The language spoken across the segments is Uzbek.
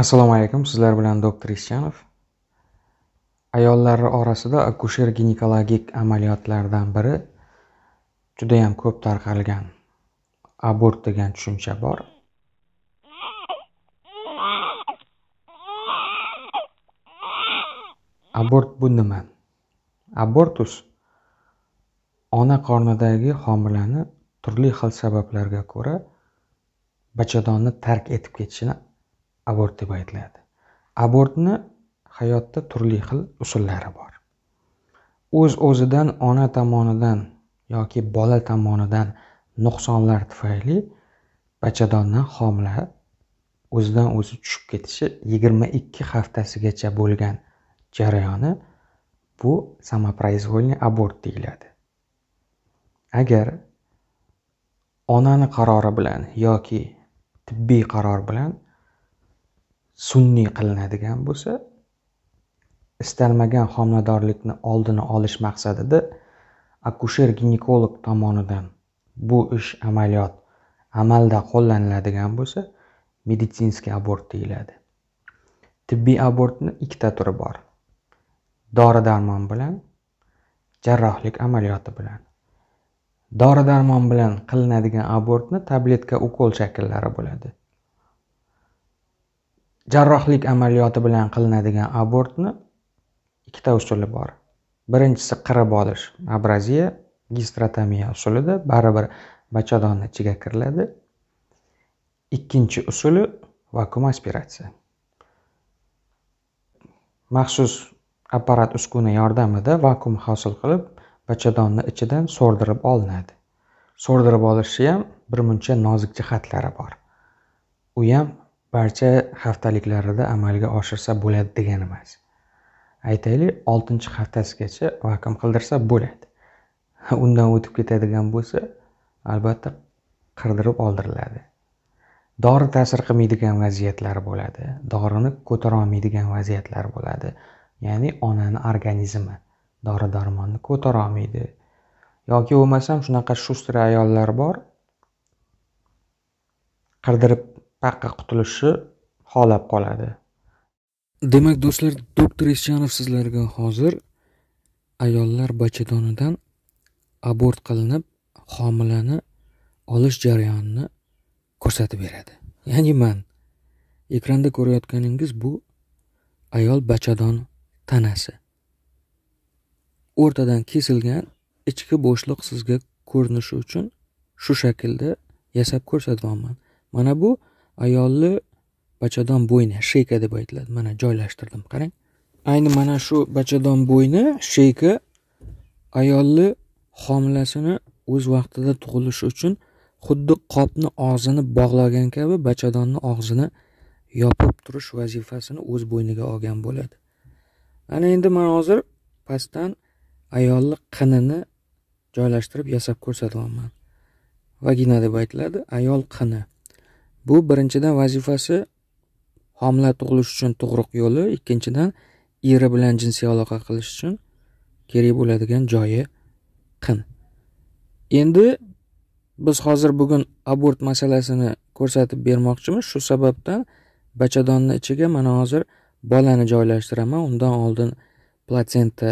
assalomu alaykum sizlar bilan doktor ischanov ayollar orasida akusher ginekologik amaliyotlardan biri judayam ko'p tarqalgan abort degan tushuncha bor abort bu nima abortus ona qornidagi homilani turli xil sabablarga ko'ra bachadonni tark etib ketishini abort deb aytiladi abortni hayotda turli xil usullari bor o'z o'zidan ona tomonidan yoki bola tomonidan nuqsonlar tufayli bachadondan homila o'zidan o'zi tushib ketishi yigirma ikki haftasigacha bo'lgan jarayoni bu самопроизвольный abort deyiladi agar onani qarori bilan yoki tibbiy qaror bilan sun'iy qilinadigan bo'lsa istalmagan homiladorlikni oldini olish maqsadida akusher ginekolog tomonidan bu ish amaliyot amalda qo'llaniladigan bo'lsa meditsinskiy abort deyiladi tibbiy abortni ikkita turi bor dori darmon bilan jarrohlik amaliyoti bilan dori darmon bilan qilinadigan abortni tabletka ukol shakllari bo'ladi jarrohlik amaliyoti bilan qilinadigan abortni ikkita usuli bor birinchisi qirib olish abraziya gistrotomiya usulida baribir bachadonni ichiga kiriladi ikkinchi usuli vakuum aspiratsiya maxsus apparat uskuna yordamida vakuum hosil qilib bachadonni ichidan so'rdirib olinadi so'rdirib olishi ham bir muncha nozik jihatlari bor u ham barcha haftaliklarida amalga oshirsa bo'ladi degani emas aytaylik oltinchi haftasigacha vakum qildirsa bo'ladi undan o'tib ketadigan bo'lsa albatta qirdirib oldiriladi dori ta'sir qilmaydigan vaziyatlar bo'ladi dorini ko'tarolmaydigan vaziyatlar bo'ladi ya'ni onani organizmi dori darmonni ko'tarolmaydi yoki bo'lmasam shunaqa shustra ayollar bor qirdirib Taqqa qutulishi xohlab qoladi. Demak, do'stlar, doktor Esjanov sizlarga hozir ayollar bachadonidan abort qilinib homilani olish jarayonini ko'rsatib beradi. Ya'ni man ekranda ko'rayotganingiz bu ayol bachadon tanasi. O'rtadan kesilgan ichki bo'shliq sizga ko'rinishi uchun shu shaklda yasab ko'rsatyapman Mana bu ayolni bachadon bo'yni sheyka deb aytiladi mana joylashtirdim qarang ayni mana shu bachadon bo'yni sheyka ayolni homilasini o'z vaqtida tug'ilishi uchun xuddi qopni og'zini bog'lagan kabi bachadonni og'zini yopib turish vazifasini o'z bo'yniga olgan bo'ladi ana endi man hozir pastdan ayolni qinini joylashtirib yasab ko'rsatyapman vagina deb aytiladi ayol qini bu birinchidan vazifasi homila tug'ilish uchun tug'ruq yo'li ikkinchidan eri bilan jinsiy aloqa qilish uchun kerak bo'ladigan joyi qin endi biz hozir bugun abort masalasini ko'rsatib bermoqchimiz shu sababdan bachadonni ichiga mana hozir bolani joylashtiraman undan oldin platsenta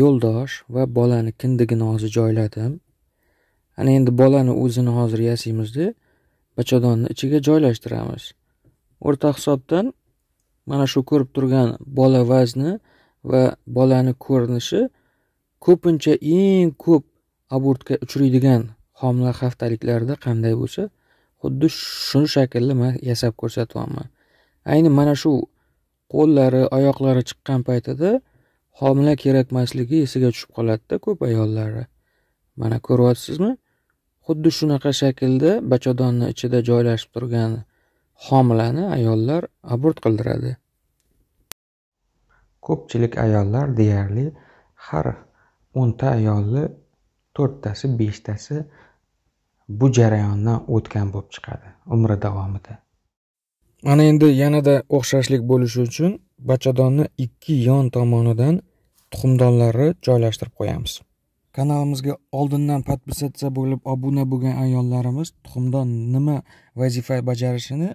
yo'ldosh va bolani kindigini hozir joyladim ana endi bolani o'zini hozir yasaymizda bachadonni ichiga joylashtiramiz o'rta hisobdan mana shu ko'rib turgan bola vazni va bolani ko'rinishi ko'pincha eng ko'p abortga uchraydigan homila haftaliklarida qanday bo'lsa xuddi shu shaklda man yasab ko'rsatyapman ayni mana shu qo'llari oyoqlari chiqqan paytida homila kerakmasligi esiga tushib qoladida ko'p ayollarni mana ko'ryapsizmi xuddi shunaqa shaklda bachadonni ichida joylashib turgan homilani ayollar abort qildiradi ko'pchilik ayollar deyarli har o'nta ayolni to'rttasi beshtasi bu jarayondan o'tgan bo'lib chiqadi umri davomida mana endi yanada o'xshashlik bo'lishi uchun bachadonni ikki yon tomonidan tuxumdonlarni joylashtirib qo'yamiz kanalimizga oldindan podpisatsiya bo'lib obuna bo'lgan ayollarimiz tuxumdon nima vazifa bajarishini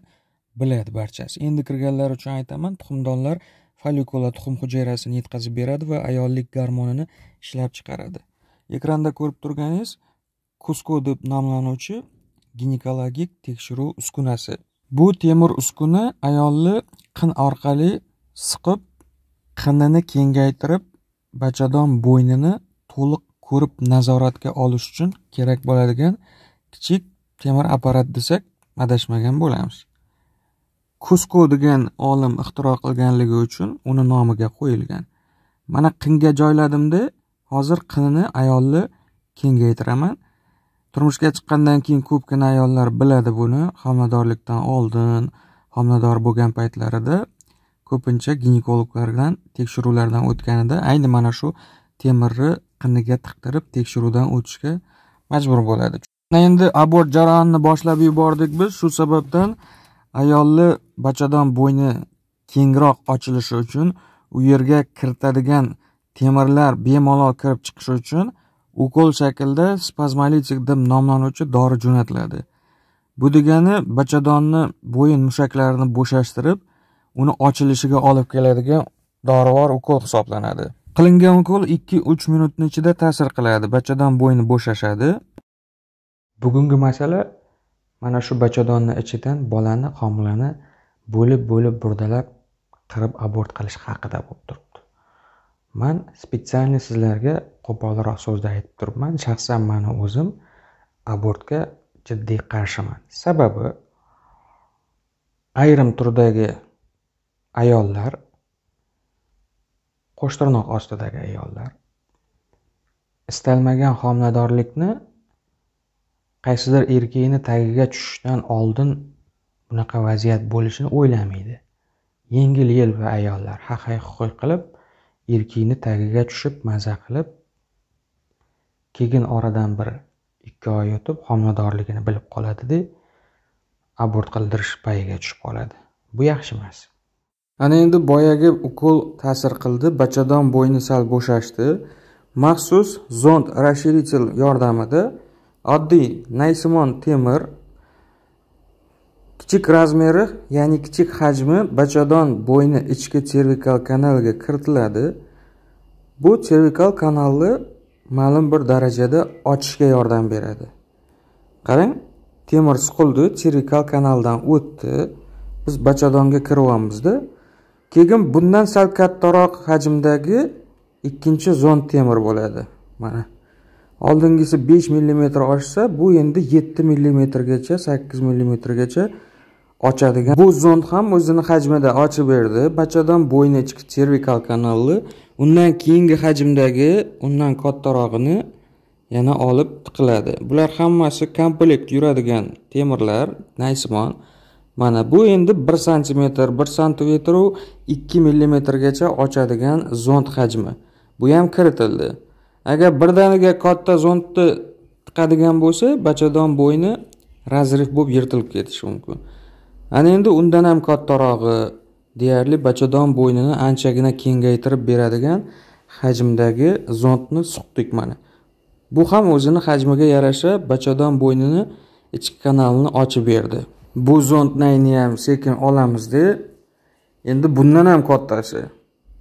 biladi barchasi endi kirganlar uchun aytaman tuxumdonlar folikula tuxum hujayrasini yetkazib beradi va ayollik garmonini ishlab chiqaradi ekranda ko'rib turganingiz kusko deb nomlanuvchi ginekologik tekshiruv uskunasi bu temir uskuna ayolni qin orqali siqib qinini kengaytirib bachadon bo'ynini to'liq ko'rib nazoratga olish uchun kerak bo'ladigan kichik temir apparat desak adashmagan bo'lamiz kusko degan olim ixtiro qilganligi uchun uni nomiga qo'yilgan mana qinga joyladimda hozir qinni ayolni kengaytiraman turmushga chiqqandan keyin ko'pgina ayollar biladi buni homiladorlikdan oldin homilador bo'lgan paytlarida ko'pincha ginekologlardan tekshiruvlardan o'tganida ayni mana shu temirni yaqiniga tiqtirib tekshiruvdan o'tishga majbur bo'ladi endi abort jarayonini boshlab yubordik biz shu sababdan ayolni bachadon bo'yni kengroq ochilishi uchun u yerga kiritadigan temirlar bemalol kirib chiqishi uchun ukol shaklida spazmolitik deb nomlanuvchi dori jo'natiladi bu degani bachadonni bo'yin mushaklarini bo'shashtirib uni ochilishiga olib keladigan dorivor ukol hisoblanadi qilingan ukol 2-3 minutni ichida ta'sir qiladi bachadon bo'yni bo'shashadi bugungi masala mana shu bachadonni ichidan bolani homilani bo'lib bo'lib burdalab qirib abort qilish haqida bo'lib turibdi man специально sizlarga qo'polroq so'zda aytib turibman shaxsan mani o'zim abortga jiddiy qarshiman sababi ayrim turdagi ayollar qo'shtirnoq ostidagi ayollar istalmagan homiladorlikni qaysidir erkakni tagiga tushishdan oldin bunaqa vaziyat bo'lishini o'ylamaydi yengil yel va ayollar haqay huquy qilib erkakni tagiga tushib maza qilib keyin oradan bir ikki oy o'tib homiladorligini bilib qoladida abort qildirish payiga tushib qoladi bu yaxshi emas ana endi boyagi ukol ta'sir qildi bachadon bo'yni sal bo'shashdi maxsus zond расширитель yordamida oddiy naysimon temir kichik razmeri ya'ni kichik hajmi bachadon bo'yni ichki servikal kanaliga kiritiladi bu servikal kanalni ma'lum bir darajada ochishga yordam beradi qarang temir siquldi servikal kanaldan o'tdi biz bachadonga kiryapmizda keyin bundan sal kattaroq hajmdagi ikkinchi zon temir bo'ladi mana oldingisi besh millimetr oshsa bu endi yetti millimetrgacha sakkiz millimetrgacha ochadigan bu zon ham o'zini hajmida ochib berdi bachadon bo'yni ichki servikal kanalni undan keyingi hajmdagi undan kattarog'ini yana olib tiqiladi bular hammasi komplekt yuradigan temirlar naysmon mana bu endi 1 santimetr 1 santimetr u 2 millimetrgacha ochadigan zont hajmi bu ham kiritildi agar birdaniga katta zontni tiqadigan bo'lsa bachadon bo'yni razrif bo'lib yirtilib ketishi mumkin ana endi undan ham kattarog'i deyarli bachadon bo'ynini anchagina kengaytirib beradigan hajmdagi zontni suqdik mana bu ham o'zini hajmiga yarasha bachadon bo'ynini ichki kanalini ochib berdi bu zondnayni ham sekin olamizda endi bundan ham kattasi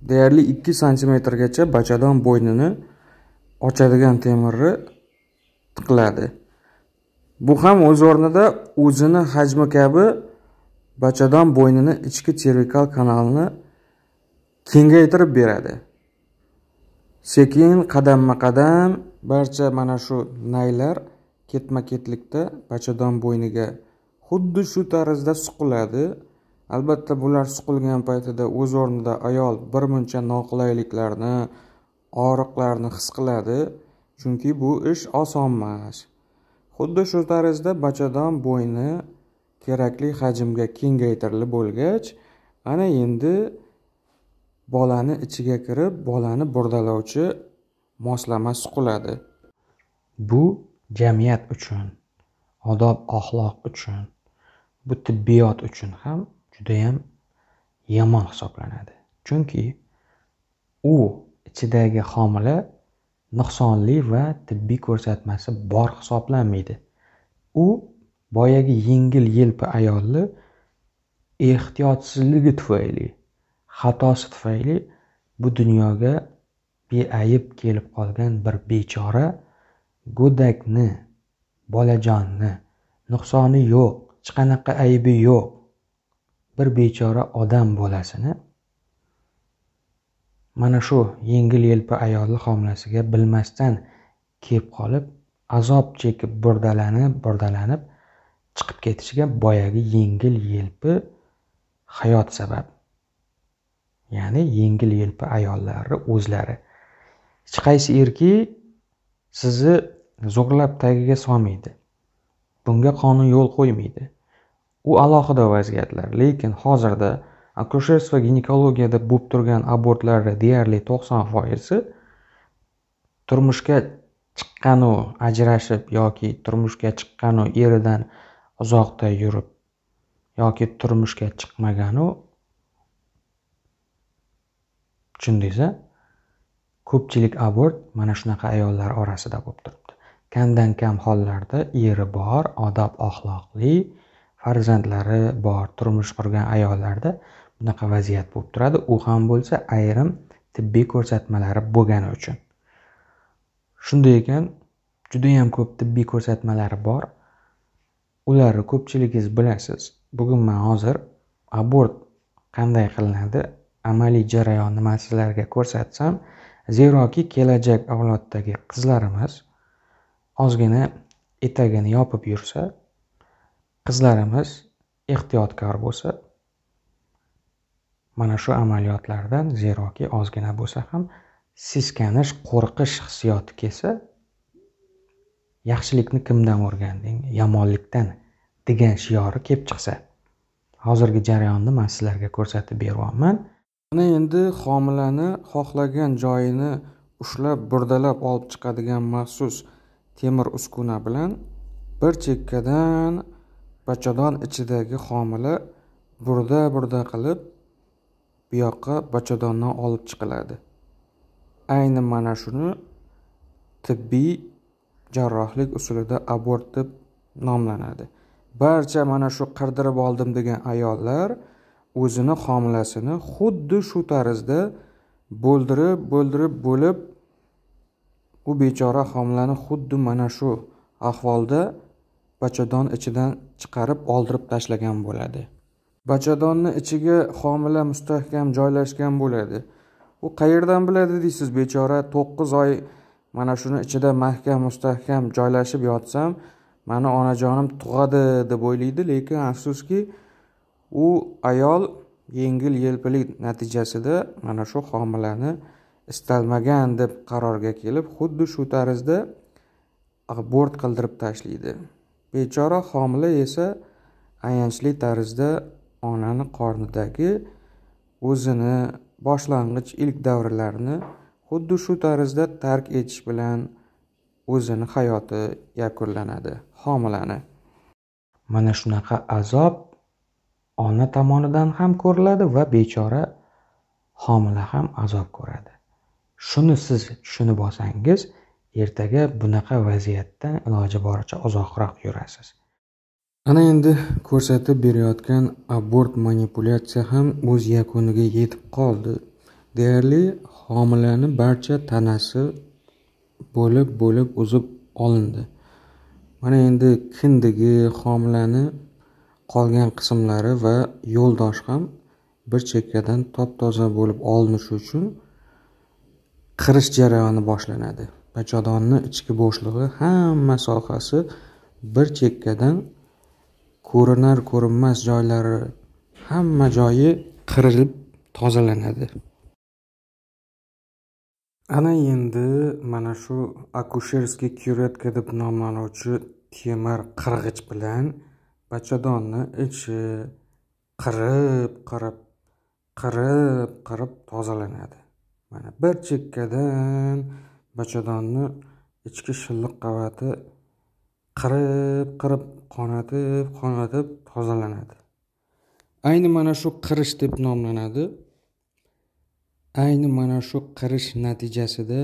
deyarli ikki santimetrgacha bachadon bo'ynini ochadigan temirni tiqiladi bu ham o'z o'rnida o'zini hajmi kabi bachadon bo'ynini ichki servikal kanalini kengaytirib beradi sekin qadamma qadam barcha mana shu naylar ketma ketlikda bachadon bo'yniga xuddi shu tarzda suqiladi albatta bular suqilgan paytida o'z o'rnida ayol bir muncha noqulayliklarni og'riqlarni his qiladi chunki bu ish oson emas xuddi shu tarzda bachadon bo'yni kerakli hajmga kengaytirilib bo'lgach ana endi bolani ichiga kirib bolani burdalovchi moslama suqiladi bu jamiyat uchun odob axloq uchun bu tibbiyot uchun ham judayam yomon hisoblanadi chunki u ichidagi homila nuqsonli va tibbiy ko'rsatmasi bor hisoblanmaydi u boyagi yengil yelpi ayolni ehtiyotsizligi tufayli xatosi tufayli bu dunyoga beayib kelib qolgan bir bechora go'dakni bolajonni nuqsoni yo'q hech qanaqa aybi yo'q bir bechora odam bolasini mana shu yengil yelpi ayolni homilasiga bilmasdan kelib qolib azob chekib burdalanib burdalanib chiqib ketishiga boyagi yengil yelpi hayot sabab ya'ni yengil yelpi ayollarni o'zlari hech qaysi erki sizni zo'rlab tagiga solmaydi bunga qonun yo'l qo'ymaydi U alohida vaziyatlar, lekin hozirda akusherstva ginekologiyada bo'lib turgan abortlarni deyarli foizi turmushga chiqqanu ajrashib yoki turmushga chiqqanu eridan uzoqda yurib yoki turmushga chiqmaganu tushundingiz ko'pchilik abort mana shunaqa ayollar orasida bo'lib turibdi kamdan kam hollarda eri bor odob axloqli farzandlari bor turmush qurgan ayollarda bunaqa vaziyat bo'lib turadi u ham bo'lsa ayrim tibbiy ko'rsatmalari bo'lgani uchun shunday ekan judayam ko'p tibbiy ko'rsatmalari bor ularni ko'pchiligingiz bilasiz bugun man hozir abort qanday qilinadi amaliy jarayonni man sizlarga ko'rsatsam zeroki kelajak avloddagi qizlarimiz ozgina etagini yopib yursa Qizlarimiz ehtiyotkor bo'lsa, mana shu amaliyotlardan zeroki ozgina bo'lsa ham siskanish, qo'rqish hissiyoti kelsa, yaxshilikni kimdan o'rganding, yomonlikdan degan shiori kelib chiqsa, hozirgi jarayonni man sizlarga ko'rsatib beryapman mana endi homilani xohlagan joyini ushlab burdalab olib chiqadigan maxsus temir uskuna bilan bir chekkadan bachadon ichidagi homila burda burda qilib bu yoqqa bachadondan olib chiqiladi ayni mana shuni tibbiy jarrohlik usulida abort deb nomlanadi barcha mana shu qirdirib oldim degan ayollar o'zini homilasini xuddi shu tarzda bo'ldirib bo'ldirib bo'lib u bechora homilani xuddi mana shu ahvolda bachadon ichidan chiqarib oldirib tashlagan bo'ladi bachadonni ichiga homila mustahkam joylashgan bo'ladi u qayerdan biladi deysiz bechora to'qqiz oy mana shuni ichida mahkam mustahkam joylashib yotsam mani onajonim tug'adi deb o'ylaydi lekin afsuski u ayol yengil yelpilik natijasida mana shu homilani istalmagan deb qarorga kelib xuddi shu tarzda abort qildirib tashlaydi bechora homila esa ayanchli tarzda onani qornidagi o'zini boshlang'ich ilk davrlarini xuddi shu tarzda tark etish bilan o'zini hayoti yakunlanadi homilani mana shunaqa azob ona tomonidan ham ko'riladi va bechora homila ham azob ko'radi shuni siz tushunib olsangiz ertaga bunaqa vaziyatdan iloji boricha uzoqroq yurasiz ana endi ko'rsatib berayotgan abort manipulyatsiya ham o'z yakuniga yetib qoldi deyarli homilani barcha tanasi bo'lib bo'lib uzib olindi mana endi kindigi homilani qolgan qismlari va yo'ldosh ham bir chekkadan top toza bo'lib olinishi uchun qirish jarayoni boshlanadi bachadonni ichki bo'shlig'i hamma sohasi bir chekkadan ko'rinar ko'rinmas joylari hamma joyi qirilib tozalanadi ana endi mana shu akusherskiy kuretka deb nomlanuvchi temir qirg'ich bilan bachadonni ichi qirib qirib qirib qirib tozalanadi mana bir chekkadan bachadonni ichki shilliq qavati qirib qirib qonatib qonatib tozalanadi ayni mana shu qirish deb nomlanadi ayni mana shu qirish natijasida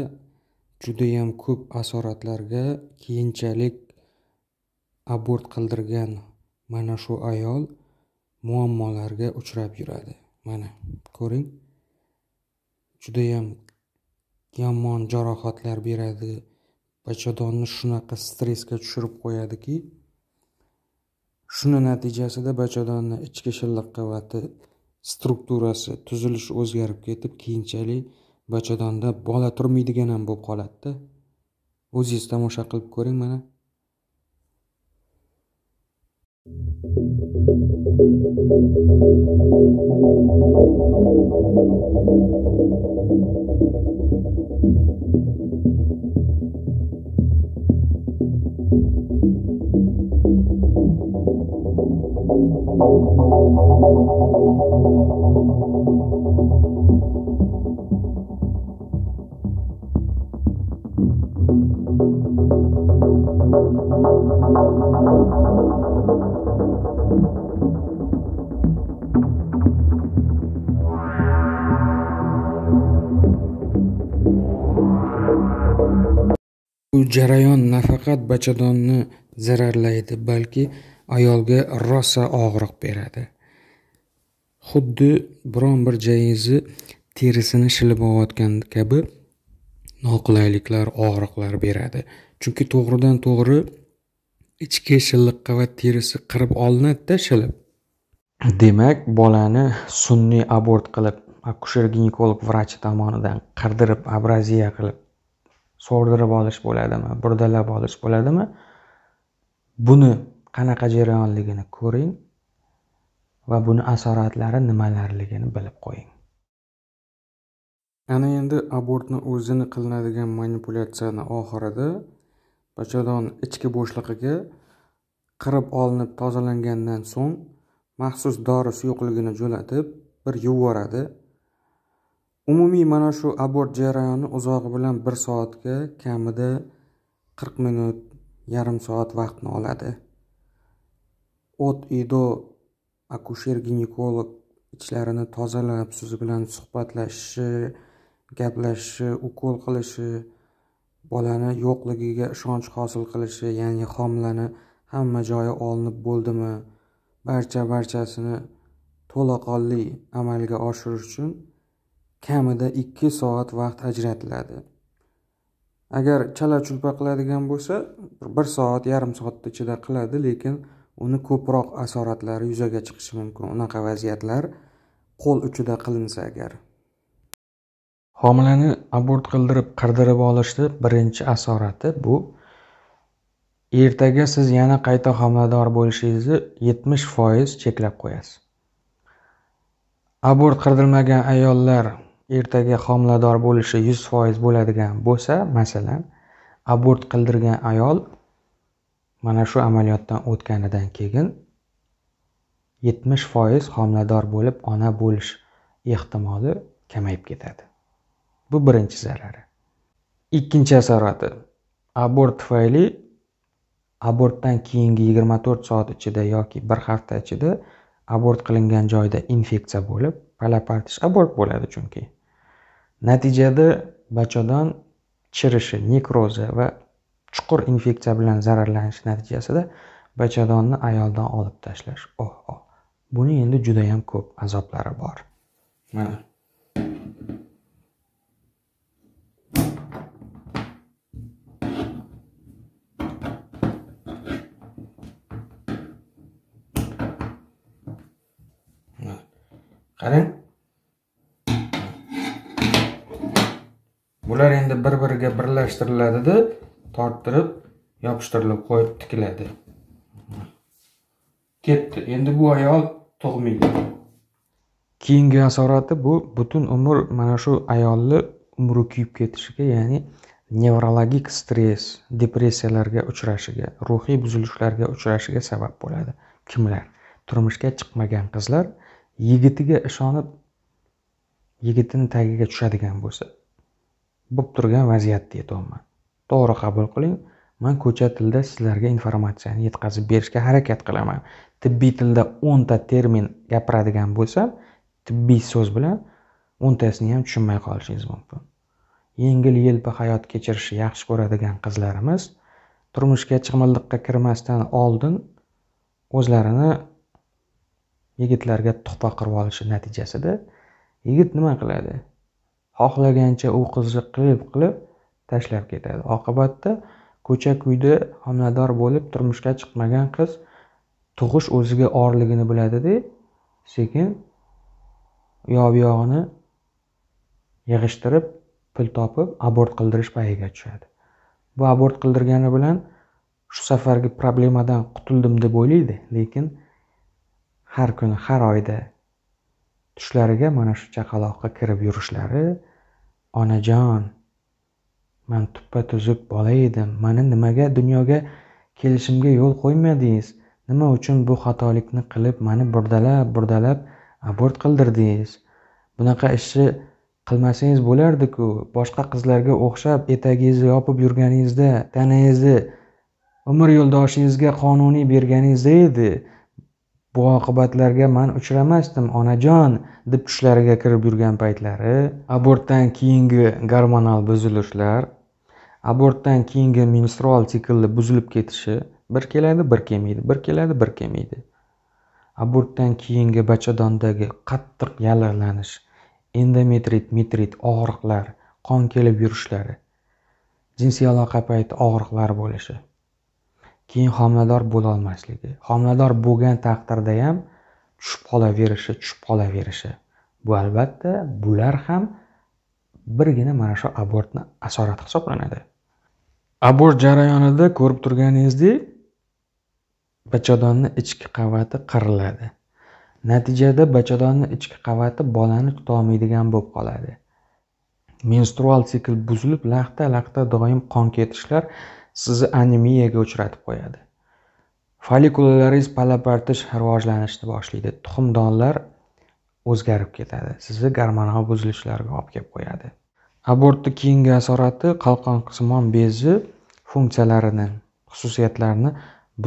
judayam ko'p asoratlarga keyinchalik abort qildirgan mana shu ayol muammolarga uchrab yuradi mana ko'ring judayam yomon jarohatlar beradi bachadonni shunaqa stressga tushirib qo'yadiki shuni natijasida bachadonni ichki shilliq qavati strukturasi tuzilishi o'zgarib ketib keyinchalik bachadonda bola turmaydigan ham bo'lib qoladida o'zingiz tomosha qilib ko'ring mana Thank you. jarayon nafaqat bachadonni zararlaydi balki ayolga rosa og'riq beradi xuddi biron bir jayizi terisini shilib olayotgan kabi noqulayliklar og'riqlar beradi chunki to'g'ridan to'g'ri ichki va terisi qirib olinadida shilib demak bolani sun'iy abort qilib akusher ginekolog vrachi tomonidan qirdirib abraziya qilib so'rdirib olish bo'ladimi burdalab olish bo'ladimi buni qanaqa jarayonligini ko'ring va buni asoratlari nimalarligini bilib qo'ying ana endi abortni o'zini qilinadigan manipulyatsiyani oxirida bachadon ichki bo'shlig'iga qirib olinib tozalangandan so'ng maxsus dori suyuqligini jo'natib bir yuvoradi umumiy mana shu abort jarayoni uzog'i bilan bir soatga kamida qirq minut yarim soat vaqtni oladi o't ido akusher ginekolog ichlarini tozalab siz bilan suhbatlashishi gaplashishi ukol qilishi bolani yo'qligiga ishonch hosil qilishi ya'ni homilani hamma joyi olinib bo'ldimi barcha barchasini to'laqonli amalga oshirish uchun kamida ikki soat vaqt ajratiladi agar chala chulpa qiladigan bo'lsa bir soat yarim soatni ichida qiladi lekin uni ko'proq asoratlari yuzaga chiqishi mumkin unaqa vaziyatlar qo'l uchida qilinsa agar homilani abort qildirib qirdirib olishni birinchi asorati bu ertaga siz yana qayta homilador bo'lishingizni yetmish foiz cheklab qo'yasiz abort qirdirmagan ayollar ertaga homilador bo'lishi yuz foiz bo'ladigan bo'lsa masalan abort qildirgan ayol mana shu amaliyotdan o'tganidan keyin yetmish foiz homilador bo'lib ona bo'lish ehtimoli kamayib ketadi bu birinchi zarari ikkinchi asorati abort tufayli abortdan keyingi 24 soat ichida yoki bir hafta ichida abort qilingan joyda infeksiya bo'lib palapartish abort bo'ladi chunki Natijada bachadon chirishi, nekrozi va chuqur infeksiya bilan zararlanish natijasida bachadonni ayoldan olib tashlash. Oh, oh. Buni endi juda ham ko'p azoblari bor. Mana qarang bular endi bir biriga birlashtiriladi-da, torttirib yopishtirilib qo'yib tikiladi ketdi endi bu ayol tug'maydi keyingi asorati bu butun umr mana shu ayolni umri kuyib ketishiga ya'ni nevrologik stress depressiyalarga uchrashiga ruhiy buzilishlarga uchrashiga sabab bo'ladi kimlar turmushga chiqmagan qizlar yigitiga ishonib yigitini tagiga tushadigan bo'lsa bo'lib turgan vaziyatda aytyapman to'g'ri qabul qiling man ko'cha tilda sizlarga informatsiyani yetkazib berishga harakat qilaman tibbiy tilda o'nta termin gapiradigan bo'lsam tibbiy so'z bilan o'ntasini ham tushunmay qolishingiz mumkin yengil yelpi hayot kechirishni yaxshi ko'radigan qizlarimiz turmushga chiqmilliqqa kirmasdan oldin o'zlarini yigitlarga tuhfa qilib olishi natijasida yigit nima qiladi xohlagancha u qizni qilib qilib tashlab ketadi oqibatda ko'cha kuyda homilador bo'lib turmushga chiqmagan qiz tug'ish o'ziga orligini biladida sekin u yoq bu yog'ini yig'ishtirib pul topib abort qildirish payiga tushadi bu abort qildirgani bilan shu safargi problemadan qutuldim deb o'ylaydi lekin har kuni har oyda tushlariga mana shu chaqaloqqa kirib yurishlari onajon man tuppa tuzuk bola edim mani nimaga dunyoga kelishimga yo'l qo'ymadingiz nima uchun bu xatolikni qilib mani burdalab burdalab abort qildirdingiz bunaqa ishni qilmasangiz bo'lardiku boshqa qizlarga o'xshab etagingizni yopib yurganingizda tanangizni umr yo'ldoshingizga qonuniy berganingizda edi bu oqibatlarga man uchramasdim onajon deb tushlariga kirib yurgan paytlari abortdan keyingi gormonal buzilishlar abortdan keyingi menstrual siklni buzilib ketishi bir keladi bir kelmaydi bir keladi bir kelmaydi abortdan keyingi bachadondagi qattiq yallig'lanish endometrit metrit og'riqlar qon kelib yurishlari jinsiy aloqa payti og'riqlar bo'lishi keyin homilador bo'lolmasligi homilador bo'lgan taqdirda ham tushib qolaverishi tushib qolaverishi bu albatta bular ham birgina mana shu abortni asorati hisoblanadi abort jarayonida ko'rib turganingizdek bachadonni ichki qavati qiriladi natijada bachadonni ichki qavati bolani tutolmaydigan bo'lib qoladi menstrual sikl buzilib laqta laqta doim qon ketishlar sizni anemiyaga uchratib qo'yadi folikulalaringiz palapartish rivojlanishni boshlaydi tuxumdonlar o'zgarib ketadi sizni gormonal buzilishlarga olib kelib qo'yadi abortni keyingi asorati qalqon qismon bezi funksiyalarini xususiyatlarini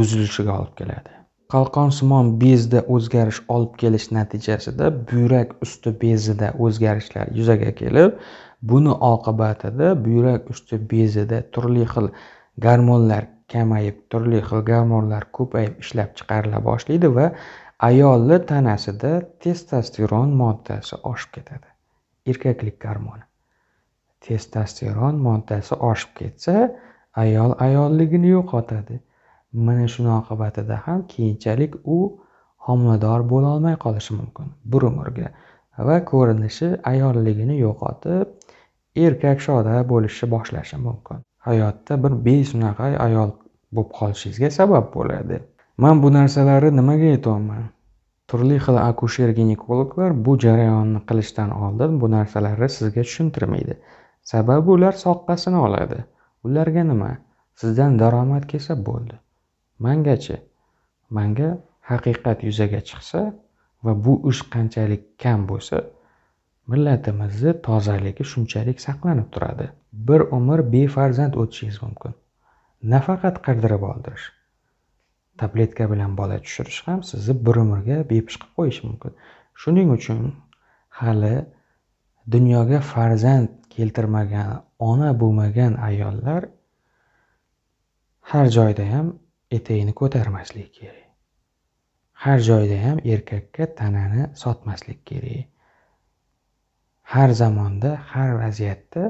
buzilishiga olib keladi qalqon simon bezda o'zgarish olib kelish natijasida buyrak usti bezida o'zgarishlar yuzaga kelib buni oqibatida buyrak usti bezida turli xil Gormonlar kamayib, turli xil gormonlar ko'payib ishlab chiqarila boshlaydi va ayolni tanasida testosteron moddasi oshib ketadi. Erkaklik gormoni. Testosteron moddasi oshib ketsa, ayol ayolligini yo'qotadi. Mana shuni oqibatida ham keyinchalik u homilador bo'lolmay qolishi mumkin bir umrga va ko'rinishi ayolligini yo'qotib, erkak shoda bo'lishi boshlashi mumkin. hayotda bir beshunaqa ayol bo'lib qolishingizga sabab bo'ladi man bu narsalarni nimaga aytyapman turli xil akusher ginekologlar bu jarayonni qilishdan oldin bu narsalarni sizga tushuntirmaydi sababi ular soqqasini oladi ularga nima sizdan daromad kelsa bo'ldi mangachi manga haqiqat yuzaga chiqsa va bu ish qanchalik kam bo'lsa Millatimizni tozaligi shunchalik saqlanib turadi. Bir umr befarzand o'tishingiz mumkin. Nafaqat qirdirib oldirish, tabletka bilan bola tushirish ham sizni bir umrga bepish qilib qo'yishi mumkin. Shuning uchun hali dunyoga farzand keltirmagan, ona bo'lmagan ayollar har joyda ham etagini ko'tarmaslik kerak. Har joyda ham erkakka tanani sotmaslik kerak. har zamonda har vaziyatda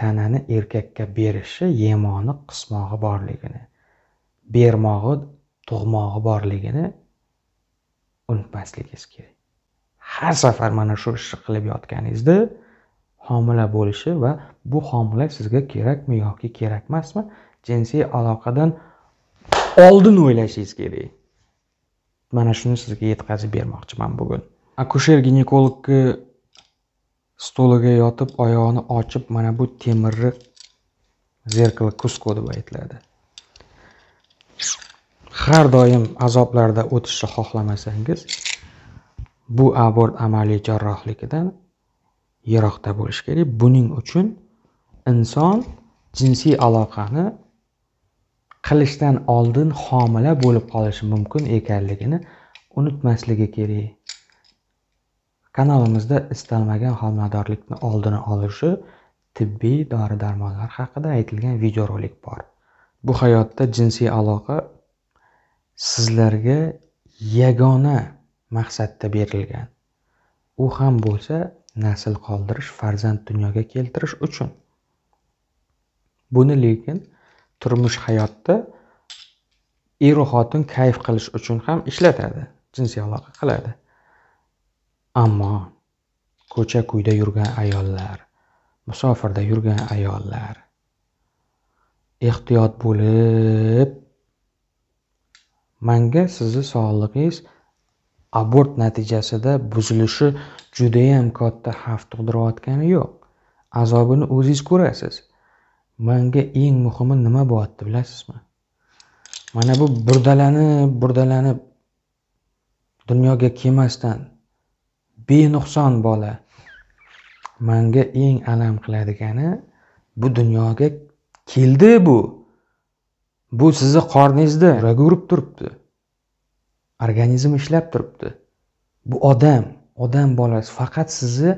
tanani erkakka berishi yemoni qismog'i borligini bermog'i tug'mog'i borligini unutmasligingiz kerak har safar mana shu ishni qilib yotganingizda homila bo'lishi va bu homila sizga kerakmi yoki kerak emasmi jinsiy aloqadan oldin o'ylashingiz kerak mana shuni sizga yetkazib bermoqchiman bugun akusher ginekologga stoliga yotib oyog'ini ochib mana bu temirni zerkalo kusko deb aytiladi har doim azoblarda o'tishni xohlamasangiz bu abort amaliy jarrohligidan yiroqda bo'lish kerak buning uchun inson jinsiy aloqani qilishdan oldin homila bo'lib qolishi mumkin ekanligini unutmasligi kerak Kanalimizda istalmagan homiladorlikni oldini olishi tibbiy dori-darmonlar haqida aytilgan videorolik bor. Bu hayotda jinsiy aloqa sizlarga yagona maqsadda berilgan. U ham bo'lsa nasl qoldirish, farzand dunyoga keltirish uchun. Buni lekin turmush hayotda eru xotin kayf qilish uchun ham ishlatadi, jinsiy aloqa qiladi. Ammo ko'cha-ko'yda yurgan ayollar, musofirda yurgan ayollar ehtiyot bo'lib manga sizni sog'lig'ingiz abort natijasida buzilishi judayam katta xavf tug'dirayotgani yo'q. Azobini o'zingiz ko'rasiz. Manga eng muhimi nima bo'lyapti bilasizmi? Mana bu burdalanib, burdalanib dunyoga kelmasdan benuqson bola manga eng alam qiladigani bu dunyoga keldi bu bu sizni qorningizda yuragi urib turibdi organizm ishlab turibdi bu odam odam bolasi faqat sizni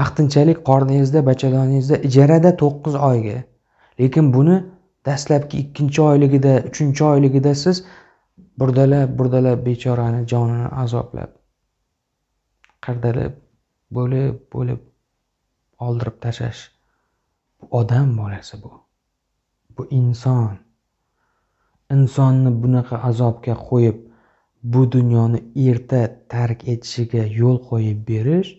vaqtinchalik qorningizda bachadoningizda ijarada to'qqiz oyga lekin buni dastlabki ikkinchi oyligida uchinchi oyligida siz burdalab burdalab bechorani jonini azoblab qirdirib bo'lib bo'lib oldirib tashlash bu odam bolasi bu bu inson insonni bunaqa azobga qo'yib bu dunyoni erta tark etishiga yo'l qo'yib berish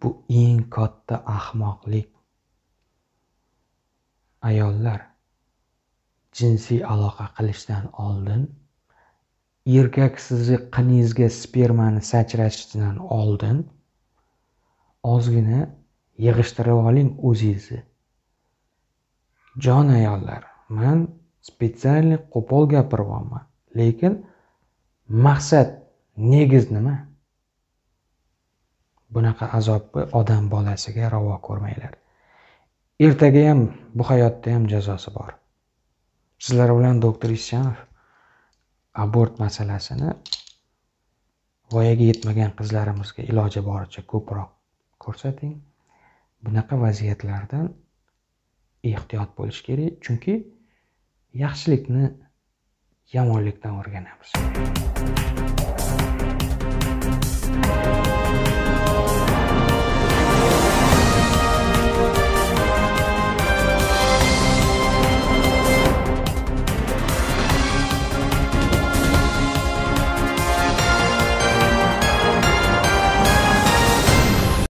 bu eng katta ahmoqlik ayollar jinsiy aloqa qilishdan oldin erkak sizni qiningizga spermani sachratishdan oldin ozgina yig'ishtirib oling o'zingizni jon ayollar man специально qo'pol gapiryapman lekin maqsad negiz nima bunaqa azobni odam bolasiga ravo ko'rmanglar ertaga ham bu hayotda ham jazosi bor sizlar bilan doktor isjanov abort masalasini voyaga yetmagan qizlarimizga iloji boricha ko'proq ko'rsating bunaqa vaziyatlardan ehtiyot bo'lish kerak chunki yaxshilikni yomonlikdan o'rganamiz